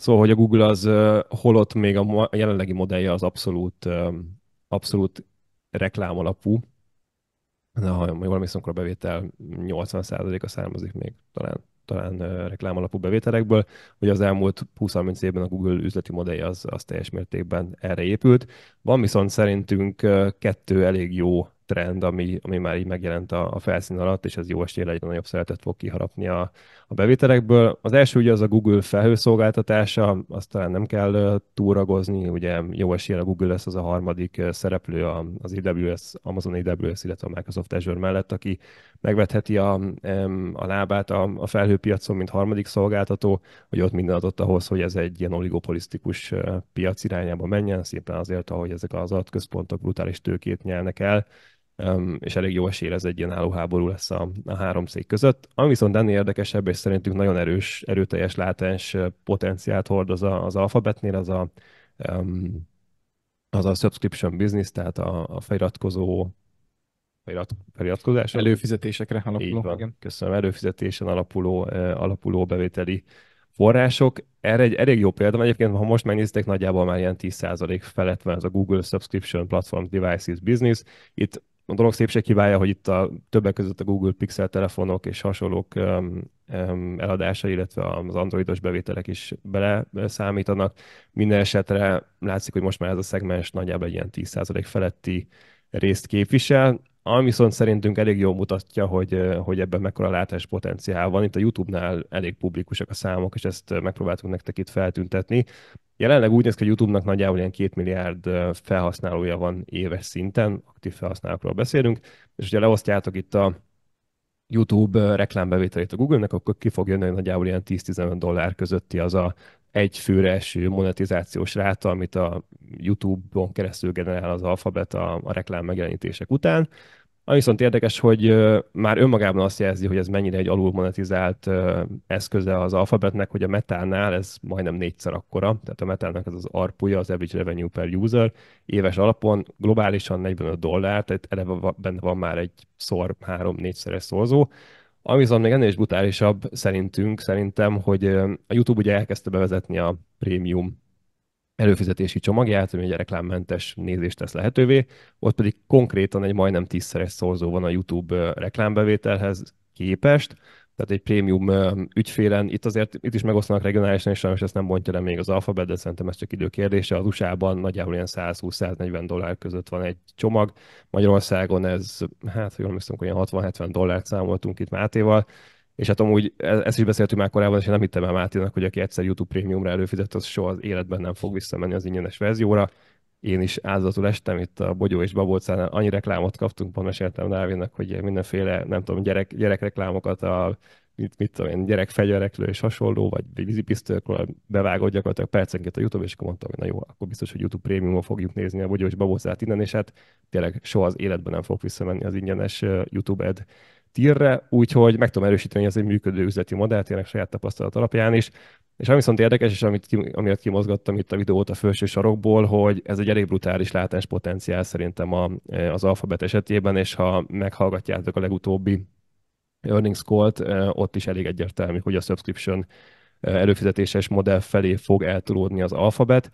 Szóval, hogy a Google az holott még a jelenlegi modellje az abszolút, abszolút reklám alapú, Na, ha jól emlékszem, akkor a bevétel 80%-a származik még talán, talán reklám alapú bevételekből. hogy az elmúlt 20-30 évben a Google üzleti modellje az, az teljes mértékben erre épült. Van viszont szerintünk kettő elég jó trend, ami, ami már így megjelent a, a felszín alatt, és ez jó esélyre egyre nagyobb szeretet fog kiharapni a, a bevételekből. Az első ugye az a Google felhőszolgáltatása, azt talán nem kell túragozni, ugye jó esélyre a Google lesz az a harmadik szereplő az AWS, Amazon AWS, illetve a Microsoft Azure mellett, aki megvetheti a, a lábát a, a felhőpiacon, mint harmadik szolgáltató, hogy ott minden adott ahhoz, hogy ez egy ilyen oligopolisztikus piac irányába menjen, szépen azért, ahogy ezek az adatközpontok brutális tőkét nyelnek el, és elég jó esély ez egy ilyen álló háború lesz a, a három szék között. Ami viszont ennél érdekesebb, és szerintünk nagyon erős, erőteljes, látens potenciált hordoz az az alfabetnél, az a, az a subscription business, tehát a, a feliratkozó felirat, feliratkozás. Előfizetésekre alapuló. van, igen. köszönöm, előfizetésen alapuló, alapuló bevételi források. Erre egy elég jó példa, egyébként ha most megnéztek nagyjából már ilyen 10% felett van ez a Google Subscription Platform Devices Business. Itt a dolog szépség hibája, hogy itt a többek között a Google Pixel telefonok és hasonlók um, um, eladása, illetve az androidos bevételek is bele számítanak. Minden esetre látszik, hogy most már ez a szegmens nagyjából egy ilyen 10% feletti részt képvisel ami viszont szerintünk elég jól mutatja, hogy, hogy ebben mekkora látás potenciál van. Itt a YouTube-nál elég publikusak a számok, és ezt megpróbáltuk nektek itt feltüntetni. Jelenleg úgy néz ki, hogy YouTube-nak nagyjából ilyen két milliárd felhasználója van éves szinten, aktív felhasználókról beszélünk, és ugye leosztjátok itt a YouTube reklámbevételét a Google-nek, akkor ki fog jönni, hogy nagyjából ilyen 10-15 dollár közötti az a egy főre eső monetizációs ráta, amit a YouTube-on keresztül generál az alfabet a, a reklám megjelenítések után, ami viszont érdekes, hogy már önmagában azt jelzi, hogy ez mennyire egy alul monetizált eszköze az alfabetnek, hogy a metánál ez majdnem négyszer akkora, tehát a metának ez az arpuja, az average revenue per user, éves alapon globálisan 45 dollár, tehát eleve benne van már egy szor, három-négyszeres szorzó, ami viszont még ennél is brutálisabb szerintünk, szerintem, hogy a YouTube ugye elkezdte bevezetni a prémium előfizetési csomagját, ami egy reklámmentes nézést tesz lehetővé, ott pedig konkrétan egy majdnem tízszeres szorzó van a YouTube reklámbevételhez képest, tehát egy prémium ügyfélen, itt azért itt is megosztanak regionálisan, és sajnos ezt nem bontja le még az Alphabet, de szerintem ez csak időkérdése. Az USA-ban nagyjából ilyen 120-140 dollár között van egy csomag, Magyarországon ez, hát jól emlékszem, olyan 60-70 dollárt számoltunk itt Mátéval, és hát amúgy e-, ezt is beszéltünk már korábban, és én nem hittem el Mátinak, hogy aki egyszer YouTube Premiumra előfizet, az soha az életben nem fog visszamenni az ingyenes verzióra. Én is áldozatul estem itt a Bogyó és Babolcán, annyi reklámot kaptunk, pont meséltem Dávinnak, hogy mindenféle, nem tudom, gyerek, gyerekreklámokat, a, mit, mit tudom én, gyerekfegyerekről és hasonló, vagy vízipisztőkről bevágott gyakorlatilag percenként a YouTube, és akkor mondtam, hogy na jó, akkor biztos, hogy YouTube Premiumon fogjuk nézni a Bogyó és Babolcát innen, és hát tényleg soha az életben nem fog visszamenni az ingyenes YouTube ed tírre, úgyhogy meg tudom erősíteni, hogy ez egy működő üzleti modell, tényleg saját tapasztalat alapján is. És ami viszont érdekes, és amit, ki, amiatt kimozgattam itt a videót a felső sarokból, hogy ez egy elég brutális látás potenciál szerintem a, az alfabet esetében, és ha meghallgatjátok a legutóbbi earnings call ott is elég egyértelmű, hogy a subscription előfizetéses modell felé fog eltulódni az alfabet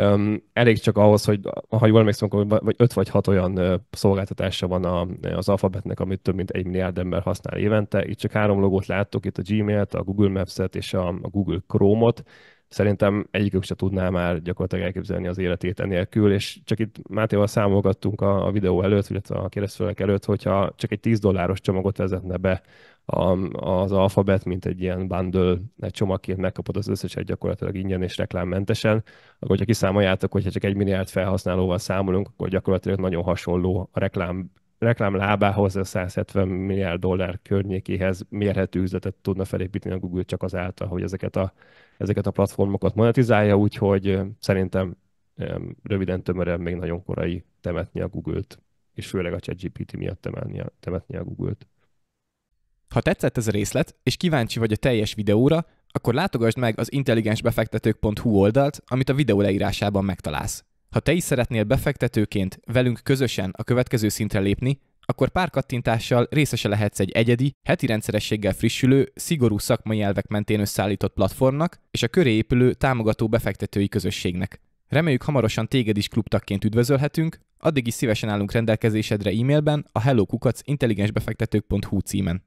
Um, elég csak ahhoz, hogy ha jól emlékszem, akkor vagy 5 vagy 6 olyan uh, szolgáltatása van a, az alfabetnek, amit több mint egy milliárd ember használ évente. Itt csak három logót láttok, itt a Gmail-t, a Google Maps-et és a, a Google Chrome-ot. Szerintem egyikük se tudná már gyakorlatilag elképzelni az életét enélkül, és csak itt Mátéval számolgattunk a, a videó előtt, illetve hát a keresztfelek előtt, hogyha csak egy 10 dolláros csomagot vezetne be a, az alfabet, mint egy ilyen bundle csomagként megkapod az összeset gyakorlatilag ingyen és reklámmentesen, akkor hogyha kiszámoljátok, hogyha csak egy milliárd felhasználóval számolunk, akkor gyakorlatilag nagyon hasonló a reklám reklám lábához, a 170 milliárd dollár környékéhez mérhető üzletet tudna felépíteni a Google csak azáltal, hogy ezeket a, ezeket a platformokat monetizálja, úgyhogy szerintem röviden, tömören még nagyon korai temetni a Google-t, és főleg a ChatGPT miatt temetni a, temetni a Google-t. Ha tetszett ez a részlet, és kíváncsi vagy a teljes videóra, akkor látogasd meg az intelligensbefektetők.hu oldalt, amit a videó leírásában megtalálsz. Ha te is szeretnél befektetőként velünk közösen a következő szintre lépni, akkor pár kattintással részese lehetsz egy egyedi, heti rendszerességgel frissülő, szigorú szakmai elvek mentén összeállított platformnak és a köré épülő támogató befektetői közösségnek. Reméljük hamarosan téged is klubtakként üdvözölhetünk, addig is szívesen állunk rendelkezésedre e-mailben a hellokukacintelligensbefektetők.hu címen.